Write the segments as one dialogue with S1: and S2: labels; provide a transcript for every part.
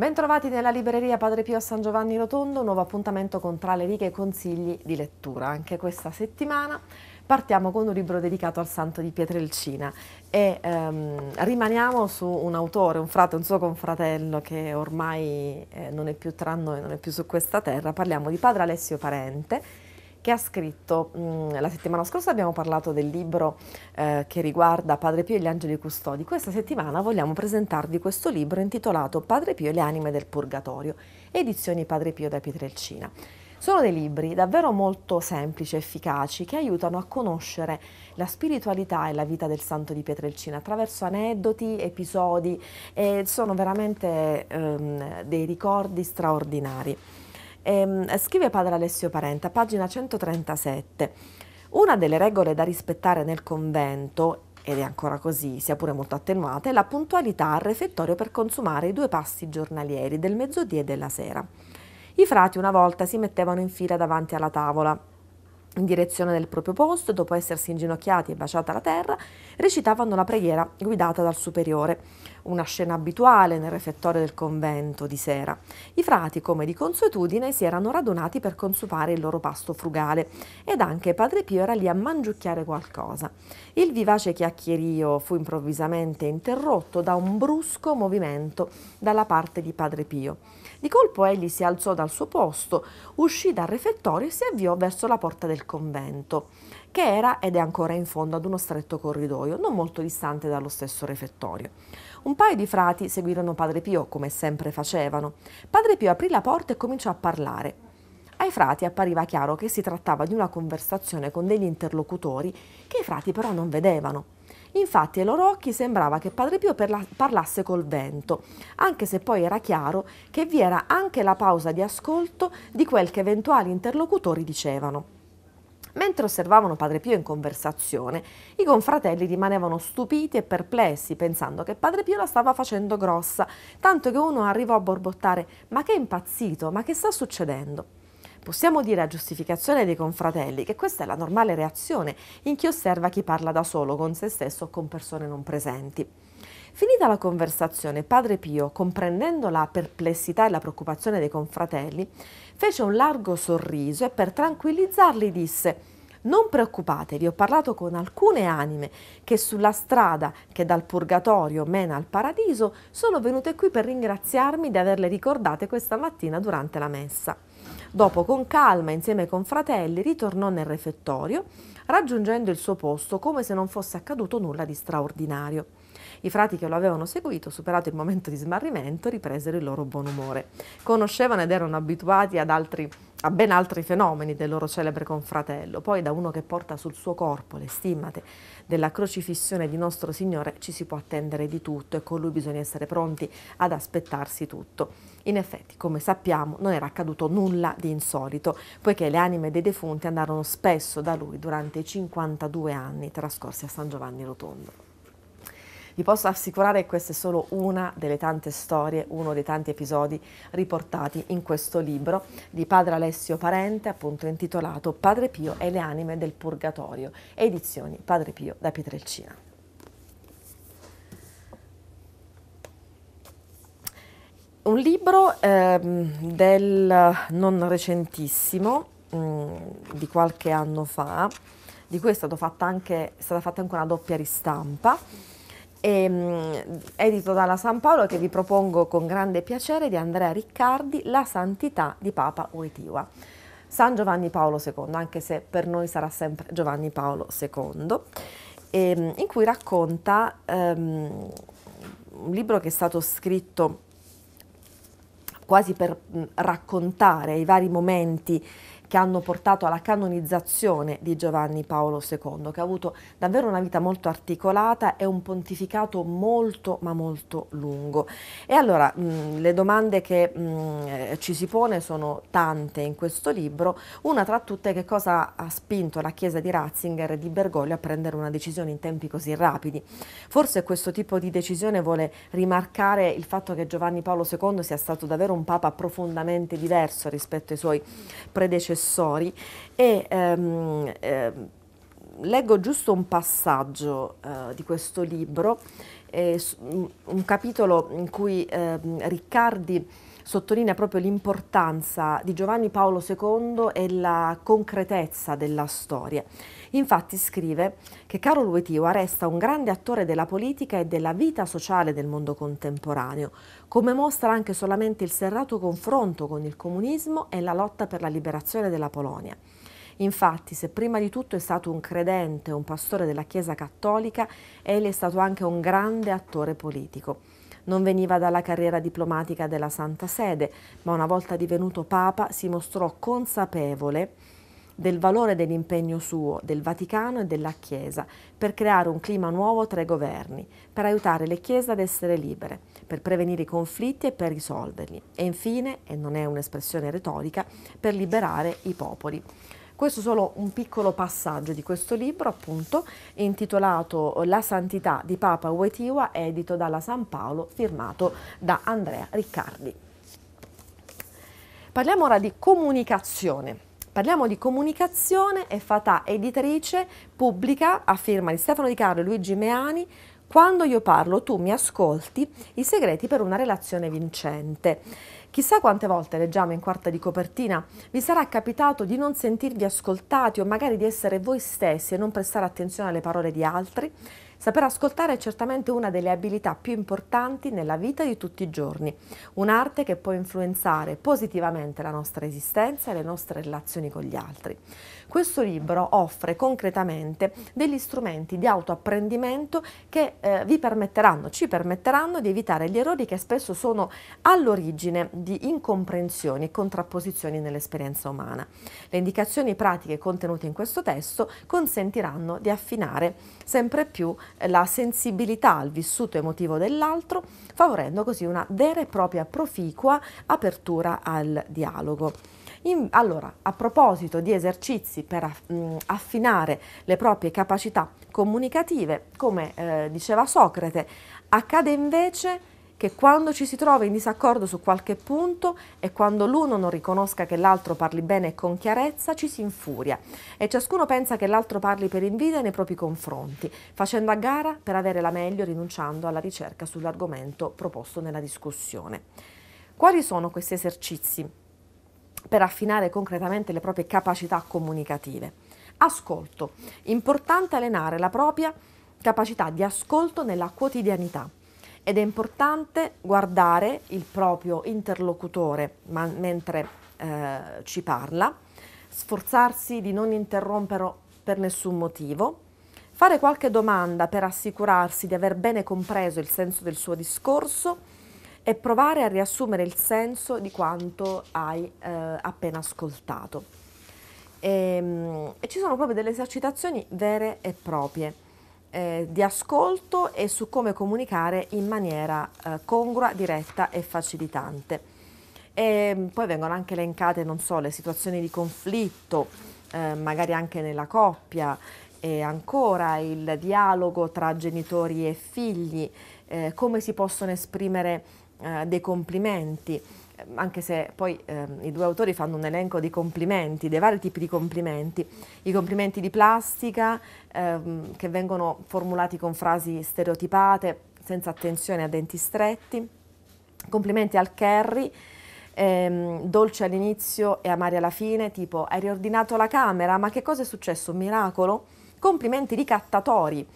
S1: Bentrovati nella libreria Padre Pio a San Giovanni Rotondo, nuovo appuntamento con Tra le righe e consigli di lettura. Anche questa settimana partiamo con un libro dedicato al santo di Pietrelcina e ehm, rimaniamo su un autore, un frate, un suo confratello che ormai eh, non è più tra noi, non è più su questa terra. Parliamo di padre Alessio Parente che ha scritto, mh, mm, la settimana scorsa abbiamo parlato del libro eh, che riguarda Padre Pio e gli angeli custodi, questa settimana vogliamo presentarvi questo libro intitolato Padre Pio e le anime del purgatorio, edizioni Padre Pio da Pietrelcina. Sono dei libri davvero molto semplici e efficaci che aiutano a conoscere la spiritualità e la vita del santo di Pietrelcina attraverso aneddoti, episodi e sono veramente ehm, dei ricordi straordinari. Ehm, scrive padre Alessio Parente, a pagina 137. Una delle regole da rispettare nel convento ed è ancora così, sia pure molto attenuata, è la puntualità al refettorio per consumare i due pasti giornalieri del mezzodì e della sera. I frati una volta si mettevano in fila davanti alla tavola, in direzione del proprio posto, dopo essersi inginocchiati e baciata la terra, recitavano la preghiera guidata dal superiore, una scena abituale nel refettorio del convento di sera. I frati, come di consuetudine, si erano radunati per consumare il loro pasto frugale ed anche Padre Pio era lì a mangiucchiare qualcosa. Il vivace chiacchierio fu improvvisamente interrotto da un brusco movimento dalla parte di Padre Pio. Di colpo egli si alzò dal suo posto, uscì dal refettorio e si avviò verso la porta del convento, che era ed è ancora in fondo ad uno stretto corridoio, non molto distante dallo stesso refettorio. Un paio di frati seguirono Padre Pio, come sempre facevano. Padre Pio aprì la porta e cominciò a parlare. Ai frati appariva chiaro che si trattava di una conversazione con degli interlocutori che i frati però non vedevano. Infatti ai loro occhi sembrava che Padre Pio parlasse col vento, anche se poi era chiaro che vi era anche la pausa di ascolto di quel che eventuali interlocutori dicevano. Mentre osservavano Padre Pio in conversazione, i confratelli rimanevano stupiti e perplessi, pensando che Padre Pio la stava facendo grossa, tanto che uno arrivò a borbottare Ma che è impazzito? Ma che sta succedendo? Possiamo dire a giustificazione dei confratelli che questa è la normale reazione in chi osserva chi parla da solo, con se stesso o con persone non presenti. Finita la conversazione, padre Pio, comprendendo la perplessità e la preoccupazione dei confratelli, fece un largo sorriso e per tranquillizzarli disse non preoccupatevi, ho parlato con alcune anime che sulla strada che dal purgatorio mena al paradiso sono venute qui per ringraziarmi di averle ricordate questa mattina durante la messa. Dopo, con calma, insieme con fratelli, ritornò nel refettorio, raggiungendo il suo posto come se non fosse accaduto nulla di straordinario. I frati che lo avevano seguito, superato il momento di smarrimento, ripresero il loro buon umore. Conoscevano ed erano abituati ad altri a ben altri fenomeni del loro celebre confratello. Poi da uno che porta sul suo corpo le stimmate della crocifissione di nostro Signore ci si può attendere di tutto e con lui bisogna essere pronti ad aspettarsi tutto. In effetti, come sappiamo, non era accaduto nulla di insolito, poiché le anime dei defunti andarono spesso da lui durante i 52 anni trascorsi a San Giovanni Rotondo. Vi posso assicurare che questa è solo una delle tante storie, uno dei tanti episodi riportati in questo libro di padre Alessio Parente, appunto intitolato Padre Pio e le anime del purgatorio, edizioni Padre Pio da Pietrelcina. Un libro eh, del non recentissimo, mh, mm, di qualche anno fa, di cui è, fatta anche, è stata fatta anche una doppia ristampa, ehm, edito dalla San Paolo che vi propongo con grande piacere di Andrea Riccardi, La santità di Papa Uetiwa. San Giovanni Paolo II, anche se per noi sarà sempre Giovanni Paolo II, ehm, in cui racconta ehm, un libro che è stato scritto quasi per raccontare i vari momenti che hanno portato alla canonizzazione di Giovanni Paolo II, che ha avuto davvero una vita molto articolata e un pontificato molto ma molto lungo. E allora mh, le domande che mh, ci si pone sono tante in questo libro, una tra tutte è che cosa ha spinto la Chiesa di Ratzinger e di Bergoglio a prendere una decisione in tempi così rapidi. Forse questo tipo di decisione vuole rimarcare il fatto che Giovanni Paolo II sia stato davvero un papa profondamente diverso rispetto ai suoi predecessori professori e ehm, ehm, leggo giusto un passaggio eh, di questo libro, eh, un capitolo in cui ehm, Riccardi sottolinea proprio l'importanza di Giovanni Paolo II e la concretezza della storia. Infatti scrive che Carol Wojtyła resta un grande attore della politica e della vita sociale del mondo contemporaneo, come mostra anche solamente il serrato confronto con il comunismo e la lotta per la liberazione della Polonia. Infatti, se prima di tutto è stato un credente, un pastore della Chiesa cattolica, egli è stato anche un grande attore politico. Non veniva dalla carriera diplomatica della Santa Sede, ma una volta divenuto Papa si mostrò consapevole del valore dell'impegno suo, del Vaticano e della Chiesa, per creare un clima nuovo tra i governi, per aiutare le Chiese ad essere libere, per prevenire i conflitti e per risolverli, e infine, e non è un'espressione retorica, per liberare i popoli. Questo è solo un piccolo passaggio di questo libro, appunto, intitolato La santità di Papa Wojtyła, edito dalla San Paolo, firmato da Andrea Riccardi. Parliamo ora di comunicazione. Parliamo di comunicazione e Fatà Editrice pubblica a firma di Stefano Di Carlo e Luigi Meani quando io parlo tu mi ascolti i segreti per una relazione vincente. Chissà quante volte leggiamo in quarta di copertina, vi sarà capitato di non sentirvi ascoltati o magari di essere voi stessi e non prestare attenzione alle parole di altri? Saper ascoltare è certamente una delle abilità più importanti nella vita di tutti i giorni, un'arte che può influenzare positivamente la nostra esistenza e le nostre relazioni con gli altri. Questo libro offre concretamente degli strumenti di autoapprendimento che eh, vi permetteranno, ci permetteranno di evitare gli errori che spesso sono all'origine di incomprensioni e contrapposizioni nell'esperienza umana. Le indicazioni pratiche contenute in questo testo consentiranno di affinare sempre più eh, la sensibilità al vissuto emotivo dell'altro, favorendo così una vera e propria proficua apertura al dialogo. In, allora, a proposito di esercizi per mm, affinare le proprie capacità comunicative, come eh, diceva Socrate, accade invece che quando ci si trova in disaccordo su qualche punto e quando l'uno non riconosca che l'altro parli bene e con chiarezza, ci si infuria e ciascuno pensa che l'altro parli per invidia nei propri confronti, facendo a gara per avere la meglio rinunciando alla ricerca sull'argomento proposto nella discussione. Quali sono questi esercizi per affinare concretamente le proprie capacità comunicative. Ascolto. Importante allenare la propria capacità di ascolto nella quotidianità ed è importante guardare il proprio interlocutore ma, mentre eh, ci parla, sforzarsi di non interromperlo per nessun motivo, fare qualche domanda per assicurarsi di aver bene compreso il senso del suo discorso, e provare a riassumere il senso di quanto hai eh, appena ascoltato. E, ehm, e, ci sono proprio delle esercitazioni vere e proprie eh, di ascolto e su come comunicare in maniera eh, congrua, diretta e facilitante. E, ehm, poi vengono anche elencate, non so, le situazioni di conflitto, eh, magari anche nella coppia, e ancora il dialogo tra genitori e figli, eh, come si possono esprimere eh, dei complimenti, eh, anche se poi eh, i due autori fanno un elenco di complimenti, dei vari tipi di complimenti, i complimenti di plastica ehm, che vengono formulati con frasi stereotipate, senza attenzione a denti stretti, complimenti al Kerry, ehm, dolce all'inizio e amari alla fine, tipo hai riordinato la camera, ma che cosa è successo? Un miracolo? Complimenti ricattatori,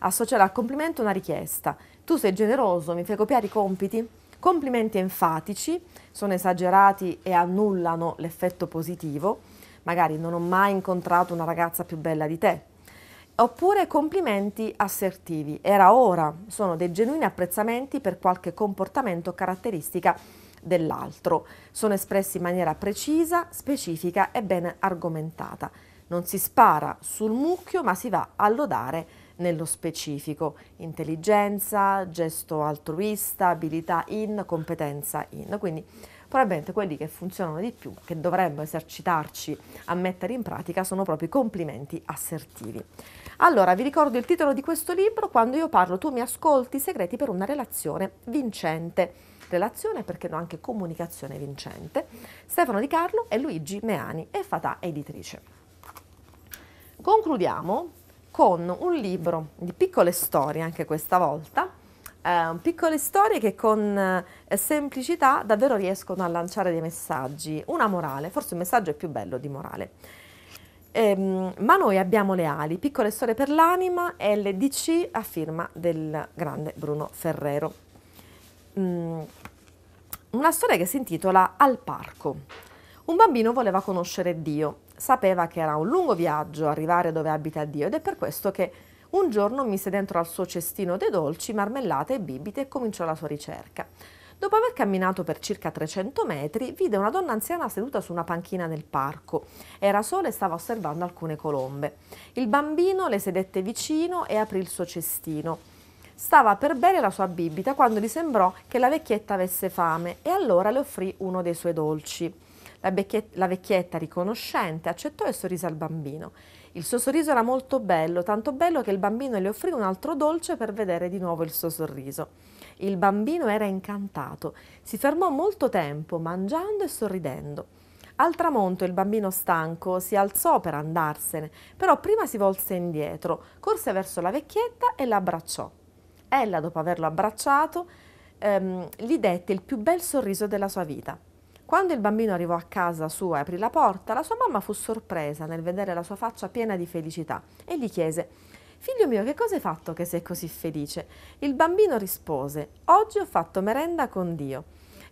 S1: associare al complimento una richiesta, tu sei generoso, mi fai copiare i compiti? Complimenti enfatici sono esagerati e annullano l'effetto positivo, magari non ho mai incontrato una ragazza più bella di te. Oppure complimenti assertivi, era ora, sono dei genuini apprezzamenti per qualche comportamento caratteristica dell'altro. Sono espressi in maniera precisa, specifica e ben argomentata. Non si spara sul mucchio, ma si va a lodare nello specifico, intelligenza, gesto altruista, abilità in, competenza in. Quindi probabilmente quelli che funzionano di più, che dovremmo esercitarci a mettere in pratica, sono proprio i complimenti assertivi. Allora, vi ricordo il titolo di questo libro, Quando io parlo tu mi ascolti, segreti per una relazione vincente. Relazione, perché no anche comunicazione vincente. Stefano Di Carlo e Luigi Meani, e Fatà Editrice. Concludiamo con un libro di piccole storie, anche questa volta, eh, piccole storie che con eh, semplicità davvero riescono a lanciare dei messaggi, una morale, forse il messaggio è più bello di morale. Ehm, ma noi abbiamo le ali, piccole storie per l'anima, LDC a firma del grande Bruno Ferrero. Mm, una storia che si intitola Al parco. Un bambino voleva conoscere Dio sapeva che era un lungo viaggio arrivare dove abita Dio ed è per questo che un giorno mise dentro al suo cestino dei dolci, marmellate e bibite e cominciò la sua ricerca. Dopo aver camminato per circa 300 metri, vide una donna anziana seduta su una panchina nel parco. Era sola e stava osservando alcune colombe. Il bambino le sedette vicino e aprì il suo cestino. Stava per bere la sua bibita quando gli sembrò che la vecchietta avesse fame e allora le offrì uno dei suoi dolci. La, la vecchietta riconoscente accettò e sorrise al bambino. Il suo sorriso era molto bello, tanto bello che il bambino le offrì un altro dolce per vedere di nuovo il suo sorriso. Il bambino era incantato, si fermò molto tempo, mangiando e sorridendo. Al tramonto il bambino stanco si alzò per andarsene, però prima si volse indietro, corse verso la vecchietta e la abbracciò. Ella, dopo averlo abbracciato, ehm, gli dette il più bel sorriso della sua vita. Quando il bambino arrivò a casa sua e aprì la porta, la sua mamma fu sorpresa nel vedere la sua faccia piena di felicità e gli chiese Figlio mio, che cosa hai fatto che sei così felice? Il bambino rispose Oggi ho fatto merenda con Dio.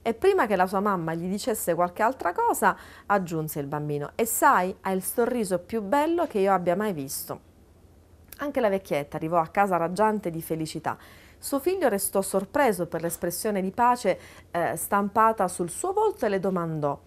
S1: E prima che la sua mamma gli dicesse qualche altra cosa, aggiunse il bambino E sai, hai il sorriso più bello che io abbia mai visto. Anche la vecchietta arrivò a casa raggiante di felicità suo figlio restò sorpreso per l'espressione di pace eh, stampata sul suo volto e le domandò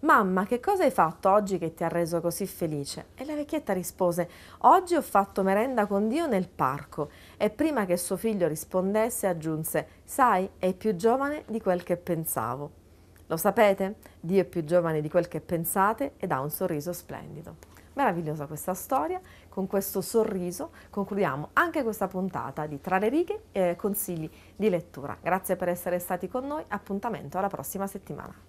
S1: Mamma, che cosa hai fatto oggi che ti ha reso così felice? E la vecchietta rispose Oggi ho fatto merenda con Dio nel parco. E prima che suo figlio rispondesse aggiunse Sai, è più giovane di quel che pensavo. Lo sapete? Dio è più giovane di quel che pensate ed ha un sorriso splendido. Meravigliosa questa storia con questo sorriso concludiamo anche questa puntata di Tra le righe e eh, consigli di lettura. Grazie per essere stati con noi, appuntamento alla prossima settimana.